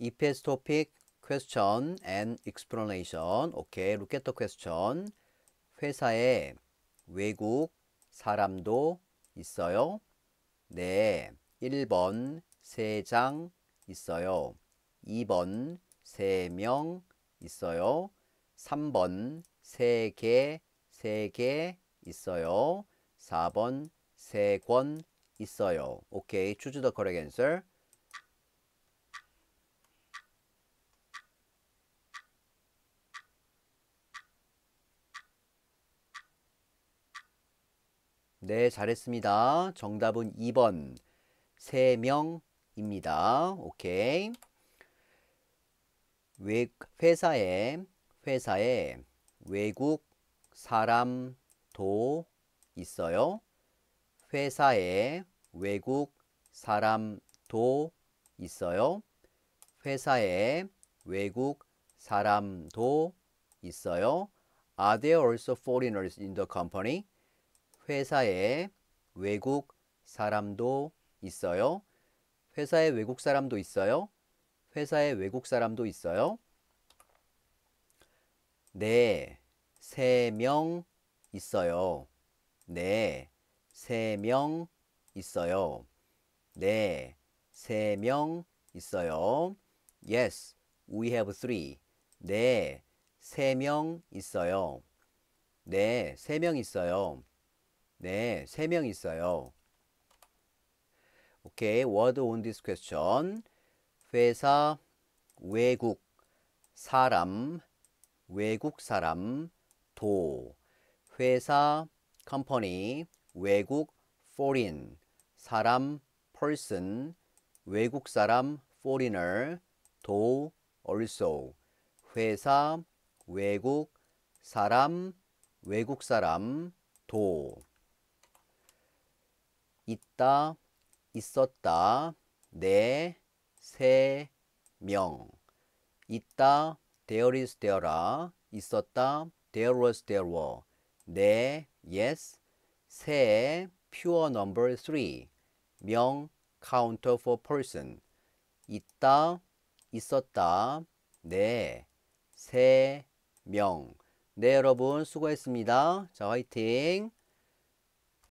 EPS topic, question and explanation. 오케이, okay, look at the question. 회사에 외국 사람도 있어요? 네, 1번 3장 있어요. 2번 3명 있어요. 3번 3개 3개 있어요. 4번 3권 있어요. 오케이, okay, choose the correct answer. 네, 잘했습니다. 정답은 2번. 3명입니다. 오케이. 외, 회사에, 회사에 외국 사람도 있어요. 회사에 외국 사람도 있어요. 회사에 외국 사람도 있어요. Are there also foreigners in the company? 회사에 외국 사람도 있어요. 회사에 외국 사람도 있어요. 회사에 외국 사람도 있어요. 네, 세 명 있어요. 네, 세 명 있어요. 네, 세 명 있어요. Yes, we have three. 네, 세 명 있어요. 네, 세 명 있어요. 네, 세 명 있어요. 오케이, word on this question. 회사, 외국, 사람, 외국 사람, 도, 회사, company, 외국, foreign, 사람, person, 외국 사람, foreigner, 도, also, 회사, 외국, 사람, 외국 사람, 도. 있다, 있었다, 네, 세 명. 있다, there is there라. 있었다, there was there were. 네, yes, 세, pure number three. 명, counter for person. 있다, 있었다, 네, 세 명. 네, 여러분 수고했습니다. 자, 화이팅!